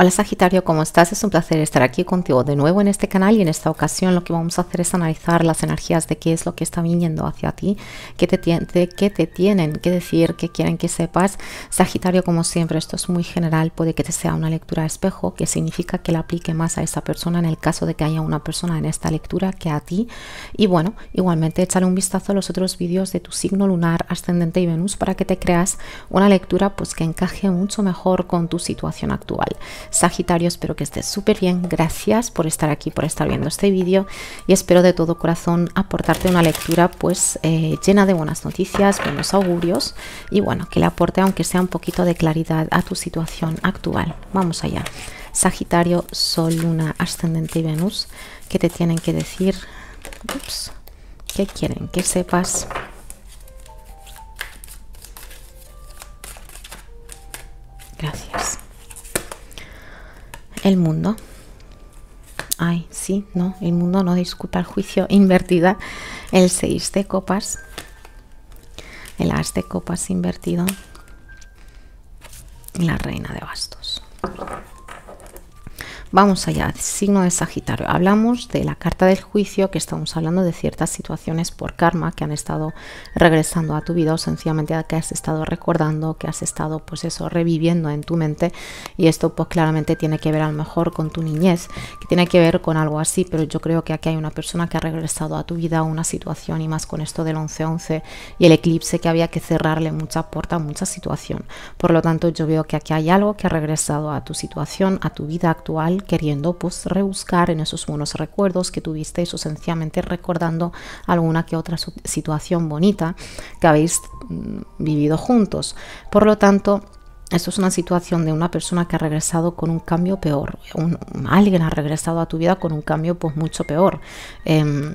Hola Sagitario, ¿cómo estás? Es un placer estar aquí contigo de nuevo en este canal y en esta ocasión lo que vamos a hacer es analizar las energías de qué es lo que está viniendo hacia ti, qué te, qué te tienen que decir, qué quieren que sepas. Sagitario, como siempre, esto es muy general, puede que te sea una lectura a espejo, que significa que la aplique más a esa persona en el caso de que haya una persona en esta lectura que a ti. Y bueno, igualmente échale un vistazo a los otros vídeos de tu signo lunar, ascendente y Venus para que te creas una lectura pues que encaje mucho mejor con tu situación actual. Sagitario, espero que estés súper bien. Gracias por estar aquí, por estar viendo este vídeo y espero de todo corazón aportarte una lectura pues eh, llena de buenas noticias, buenos augurios y bueno, que le aporte aunque sea un poquito de claridad a tu situación actual. Vamos allá. Sagitario, Sol, Luna, Ascendente y Venus, ¿qué te tienen que decir? Ups, ¿Qué quieren que sepas? Gracias el mundo. Ay, sí, no, el mundo no disculpa el juicio. Invertida el 6 de copas. El as de copas invertido. La reina de bastos. Vamos allá, signo de Sagitario. Hablamos de la carta del juicio, que estamos hablando de ciertas situaciones por karma que han estado regresando a tu vida o sencillamente que has estado recordando, que has estado pues eso, reviviendo en tu mente. Y esto pues claramente tiene que ver a lo mejor con tu niñez, que tiene que ver con algo así, pero yo creo que aquí hay una persona que ha regresado a tu vida una situación y más con esto del 11-11 y el eclipse que había que cerrarle mucha puerta, mucha situación. Por lo tanto, yo veo que aquí hay algo que ha regresado a tu situación, a tu vida actual queriendo pues rebuscar en esos buenos recuerdos que tuvisteis o sencillamente recordando alguna que otra situación bonita que habéis mm, vivido juntos. Por lo tanto, esto es una situación de una persona que ha regresado con un cambio peor. alguien ha regresado a tu vida con un cambio pues mucho peor. Em,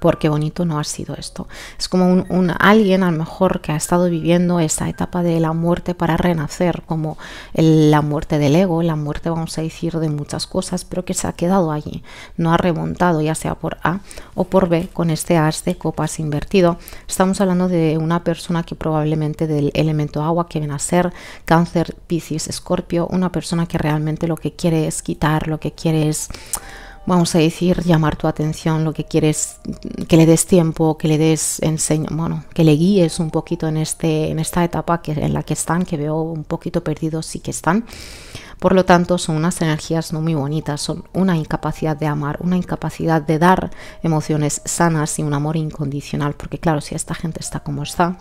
porque bonito no ha sido esto. Es como un, alguien a lo mejor que ha estado viviendo esa etapa de la muerte para renacer, como la muerte del ego, la muerte vamos a decir de muchas cosas, pero que se ha quedado allí, no ha remontado ya sea por A o por B con este as de copas invertido. Estamos hablando de una persona que probablemente del elemento agua que viene a ser cáncer, piscis, escorpio, una persona que realmente lo que quiere es quitar, lo que quiere es vamos a decir, llamar tu atención, lo que quieres que le des tiempo, que le des enseño, bueno, que le guíes un poquito en, este, en esta etapa que, en la que están, que veo un poquito perdidos sí que están. Por lo tanto, son unas energías no muy bonitas, son una incapacidad de amar, una incapacidad de dar emociones sanas y un amor incondicional, porque claro, si esta gente está como está,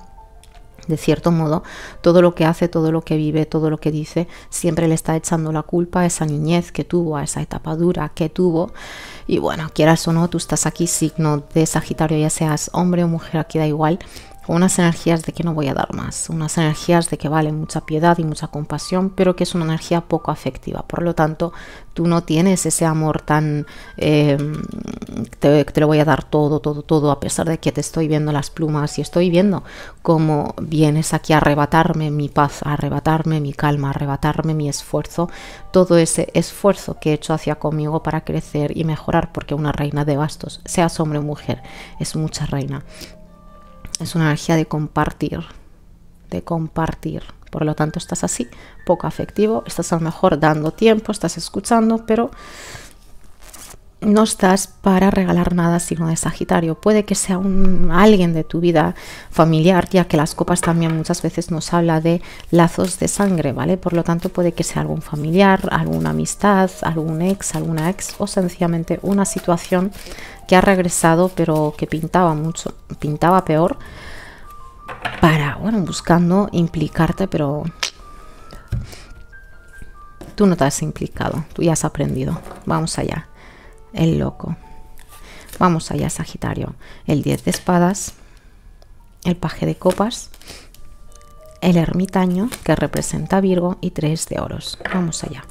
de cierto modo, todo lo que hace, todo lo que vive, todo lo que dice, siempre le está echando la culpa a esa niñez que tuvo, a esa etapa dura que tuvo. Y bueno, quieras o no, tú estás aquí, signo de Sagitario, ya seas hombre o mujer, aquí da igual unas energías de que no voy a dar más, unas energías de que vale mucha piedad y mucha compasión, pero que es una energía poco afectiva. Por lo tanto, tú no tienes ese amor tan, em, te, lo voy a dar todo, todo, todo, a pesar de que te estoy viendo las plumas y estoy viendo cómo vienes aquí a arrebatarme mi paz, a arrebatarme mi calma, a arrebatarme mi esfuerzo, todo ese esfuerzo que he hecho hacia conmigo para crecer y mejorar, porque una reina de bastos, seas hombre o mujer, es mucha reina es una energía de compartir, de compartir. Por lo tanto, estás así, poco afectivo, estás a lo mejor dando tiempo, estás escuchando, pero no estás para regalar nada sino de Sagitario. Puede que sea alguien de tu vida familiar, ya que las copas también muchas veces nos habla de lazos de sangre, ¿vale? Por lo tanto, puede que sea algún familiar, alguna amistad, algún ex, alguna ex o sencillamente una situación que ha regresado pero que pintaba mucho, pintaba peor para, bueno, buscando implicarte, pero tú no te has implicado, tú ya has aprendido. Vamos allá el loco. Vamos allá, Sagitario. El 10 de espadas, el paje de copas, el ermitaño que representa Virgo y 3 de oros. Vamos allá.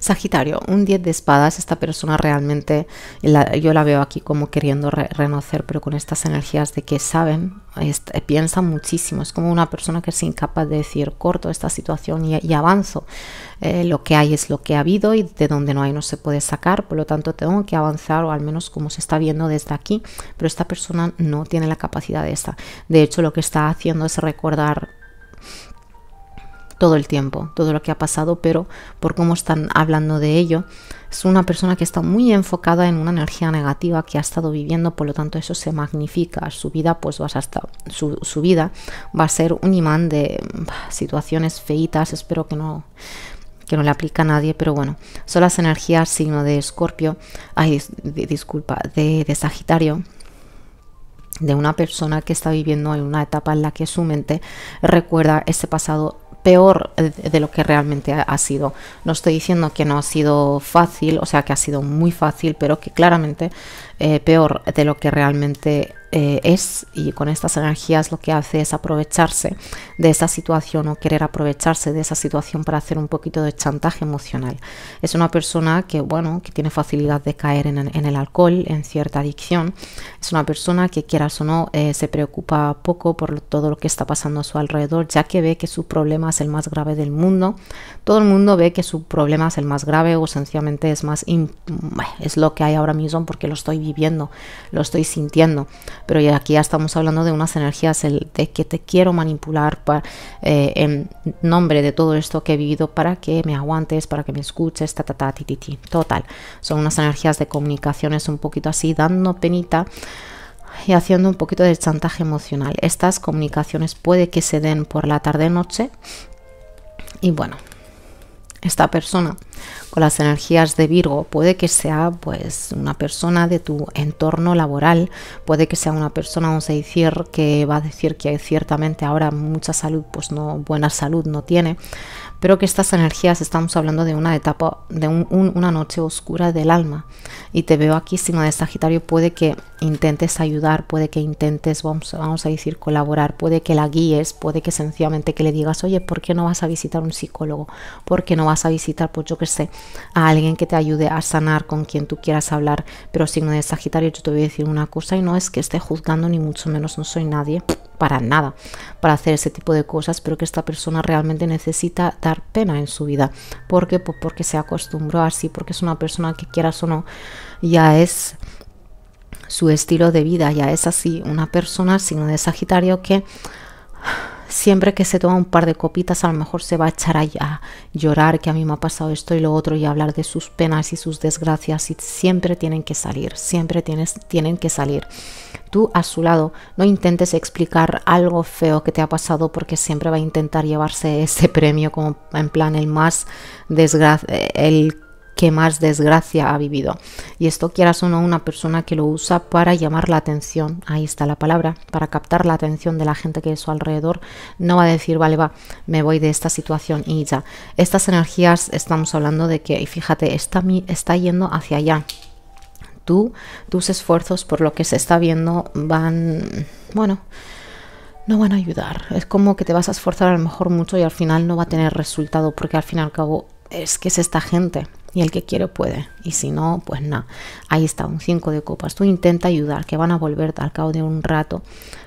Sagitario, un 10 de espadas, esta persona realmente, yo la veo aquí como queriendo renacer, pero con estas energías de que saben, piensa eh, piensan muchísimo, es como una persona que es incapaz de decir corto esta situación y, y avanzo. Eh, lo que hay es lo que ha habido y de donde no hay no se puede sacar, por lo tanto tengo que avanzar o al menos como se está viendo desde aquí, pero esta persona no tiene la capacidad de esta. De hecho, lo que está haciendo es recordar todo el tiempo, todo lo que ha pasado, pero por cómo están hablando de ello, es una persona que está muy enfocada en una energía negativa que ha estado viviendo, por lo tanto eso se magnifica, su vida pues va a su, vida va a ser un imán de mm, situaciones feitas, espero que no que no le aplica a nadie, pero bueno, son las energías signo de Escorpio, ay, disculpa, de, de Sagitario, de una persona que está viviendo en una etapa en la que su mente recuerda ese pasado peor de lo que realmente ha sido. No estoy diciendo que no ha sido fácil, o sea, que ha sido muy fácil, pero que claramente eh, peor de lo que realmente eh, es y con estas energías lo que hace es aprovecharse de esa situación o querer aprovecharse de esa situación para hacer un poquito de chantaje emocional. Es una persona que, bueno, que tiene facilidad de caer en, el alcohol, en cierta adicción. Es una persona que, quieras o no, eh, se preocupa poco por todo lo que está pasando a su alrededor, ya que ve que su problema es el más grave del mundo. Todo el mundo ve que su problema es el más grave o sencillamente es más... es lo que hay ahora mismo porque lo estoy viendo viviendo, lo estoy sintiendo. Pero ya aquí ya estamos hablando de unas energías el, de que te quiero manipular para, eh, en nombre de todo esto que he vivido para que me aguantes, para que me escuches, ta, ta, ti, Total, son unas energías de comunicaciones un poquito así, dando penita y haciendo un poquito de chantaje emocional. Estas comunicaciones puede que se den por la tarde-noche y bueno, esta persona con las energías de Virgo, puede que sea pues una persona de tu entorno laboral, puede que sea una persona, vamos a decir, que va a decir que ciertamente ahora mucha salud, pues no, buena salud no tiene, pero que estas energías estamos hablando de una etapa, de una noche oscura del alma. Y te veo aquí, signo de Sagitario, puede que intentes ayudar, puede que intentes, vamos, vamos a decir, colaborar, puede que la guíes, puede que sencillamente que le digas, oye, ¿por qué no vas a visitar un psicólogo? ¿Por qué no vas a visitar, pues yo que a alguien que te ayude a sanar con quien tú quieras hablar. Pero signo de Sagitario, yo te voy a decir una cosa y no es que esté juzgando ni mucho menos, no soy nadie para nada para hacer ese tipo de cosas, pero que esta persona realmente necesita dar pena en su vida. porque Pues porque se acostumbró así, porque es una persona que quieras o no, ya es su estilo de vida, ya es así, una persona signo de Sagitario que siempre que se toma un par de copitas a lo mejor se va a echar a, llorar que a mí me ha pasado esto y lo otro y hablar de sus penas y sus desgracias y siempre tienen que salir, siempre tienen que salir. Tú a su lado no intentes explicar algo feo que te ha pasado porque siempre va a intentar llevarse ese premio como en plan el más desgraciado. el que más desgracia ha vivido. Y esto quieras o no, una persona que lo usa para llamar la atención, ahí está la palabra, para captar la atención de la gente que es su alrededor, no va a decir, vale, va, me voy de esta situación y ya. Estas energías estamos hablando de que, fíjate, está, está yendo hacia allá. Tú, tus esfuerzos por lo que se está viendo van, bueno, no van a ayudar. Es como que te vas a esforzar a lo mejor mucho y al final no va a tener resultado porque al fin y al cabo es que es esta gente y el que quiere puede y si no pues nada ahí está un cinco de copas tú intenta ayudar que van a volver al cabo de un rato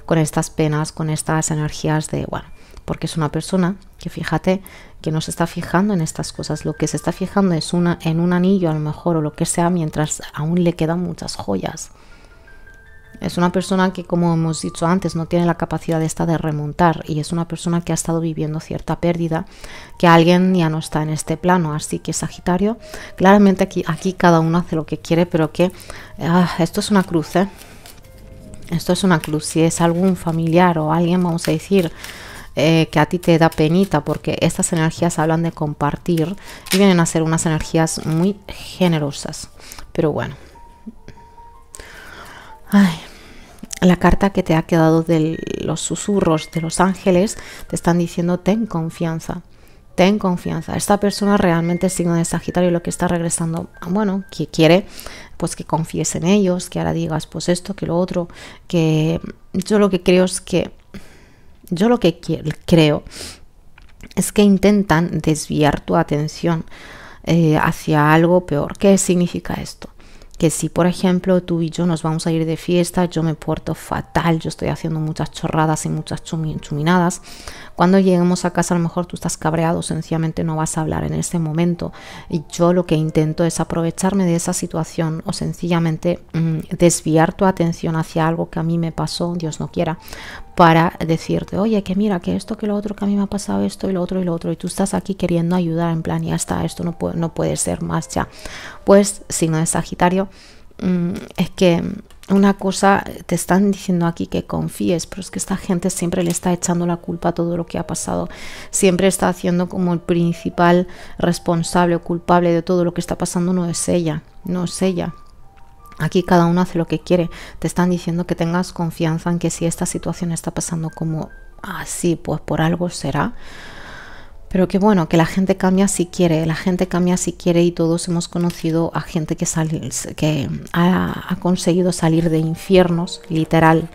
con estas penas con estas energías de bueno porque es una persona que fíjate que no se está fijando en estas cosas lo que se está fijando es una en un anillo a lo mejor o lo que sea mientras aún le quedan muchas joyas es una persona que, como hemos dicho antes, no tiene la capacidad esta de remontar y es una persona que ha estado viviendo cierta pérdida, que alguien ya no está en este plano. Así que Sagitario, claramente aquí, aquí cada uno hace lo que quiere, pero que ah, esto es una cruz, ¿eh? Esto es una cruz. Si es algún familiar o alguien, vamos a decir, eh, que a ti te da penita porque estas energías hablan de compartir y vienen a ser unas energías muy generosas. Pero bueno, la carta que te ha quedado de los susurros de los ángeles te están diciendo ten confianza. Ten confianza. Esta persona realmente es signo de Sagitario lo que está regresando. Ah, bueno, que quiere pues que confíes en ellos, que ahora digas pues esto, que lo otro, que yo lo que creo es que yo lo que creo es que intentan desviar tu atención eh, hacia algo peor. ¿Qué significa esto? que si por ejemplo tú y yo nos vamos a ir de fiesta, yo me porto fatal, yo estoy haciendo muchas chorradas y muchas chuminadas, cuando lleguemos a casa a lo mejor tú estás cabreado, sencillamente no vas a hablar en ese momento y yo lo que intento es aprovecharme de esa situación o sencillamente mm, desviar tu atención hacia algo que a mí me pasó, Dios no quiera, para decirte, oye, que mira, que esto, que lo otro, que a mí me ha pasado esto y lo otro y lo otro, y tú estás aquí queriendo ayudar, en plan, ya está, esto no puede, no puede ser más ya. Pues, si no es Sagitario, mm, es que una cosa te están diciendo aquí que confíes, pero es que esta gente siempre le está echando la culpa a todo lo que ha pasado. Siempre está haciendo como el principal responsable o culpable de todo lo que está pasando no es ella, no es ella, Aquí cada uno hace lo que quiere. Te están diciendo que tengas confianza en que si esta situación está pasando como así, ah, pues por algo será. Pero que bueno, que la gente cambia si quiere, la gente cambia si quiere y todos hemos conocido a gente que, que ha, ha, conseguido salir de infiernos, literal,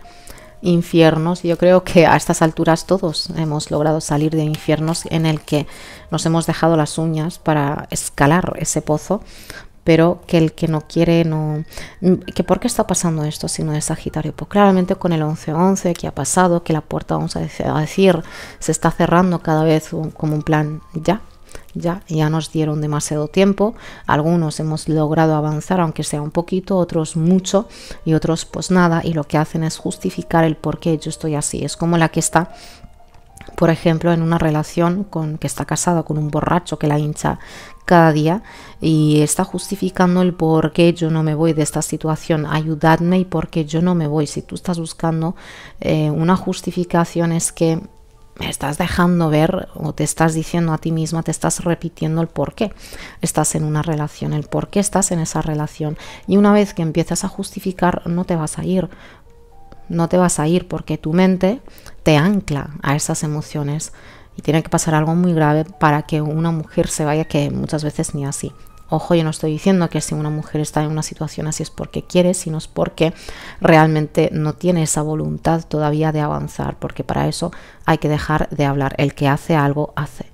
infiernos. Yo creo que a estas alturas todos hemos logrado salir de infiernos en el que nos hemos dejado las uñas para escalar ese pozo, pero que el que no quiere no... ¿Que ¿Por qué está pasando esto si no es Sagitario? Pues claramente con el 11-11 que ha pasado, que la puerta, vamos a decir, se está cerrando cada vez como un plan ya, ya, ya nos dieron demasiado tiempo, algunos hemos logrado avanzar aunque sea un poquito, otros mucho y otros pues nada y lo que hacen es justificar el por qué yo estoy así, es como la que está por ejemplo, en una relación con que está casada con un borracho que la hincha cada día y está justificando el por qué yo no me voy de esta situación, ayudadme y por qué yo no me voy. Si tú estás buscando eh, una justificación es que me estás dejando ver o te estás diciendo a ti misma, te estás repitiendo el por qué estás en una relación, el por qué estás en esa relación. Y una vez que empiezas a justificar, no te vas a ir no te vas a ir porque tu mente te ancla a esas emociones y tiene que pasar algo muy grave para que una mujer se vaya, que muchas veces ni así. Ojo, yo no estoy diciendo que si una mujer está en una situación así es porque quiere, sino es porque realmente no tiene esa voluntad todavía de avanzar, porque para eso hay que dejar de hablar. El que hace algo, hace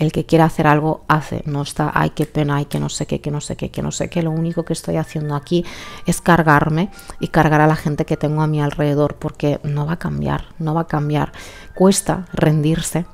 el que quiere hacer algo hace, no está, ay, qué pena, ay, que no sé qué, que no sé qué, que no sé qué, lo único que estoy haciendo aquí es cargarme y cargar a la gente que tengo a mi alrededor, porque no va a cambiar, no va a cambiar, cuesta rendirse,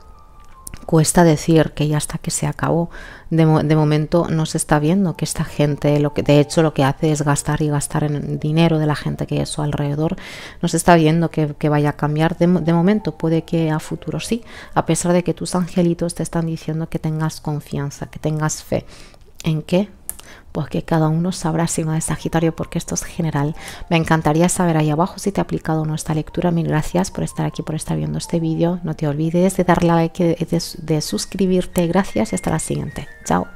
cuesta decir que ya hasta que se acabó. De, momento no se está viendo que esta gente, lo que, de hecho, lo que hace es gastar y gastar en dinero de la gente que es a su alrededor. No se está viendo que, vaya a cambiar. de, momento puede que a futuro sí, a pesar de que tus angelitos te están diciendo que tengas confianza, que tengas fe. ¿En qué? pues que cada uno sabrá si uno de Sagitario porque esto es general. Me encantaría saber ahí abajo si te ha aplicado nuestra lectura. Mil gracias por estar aquí, por estar viendo este vídeo. No te olvides de darle like, de suscribirte. Gracias y hasta la siguiente. Chao.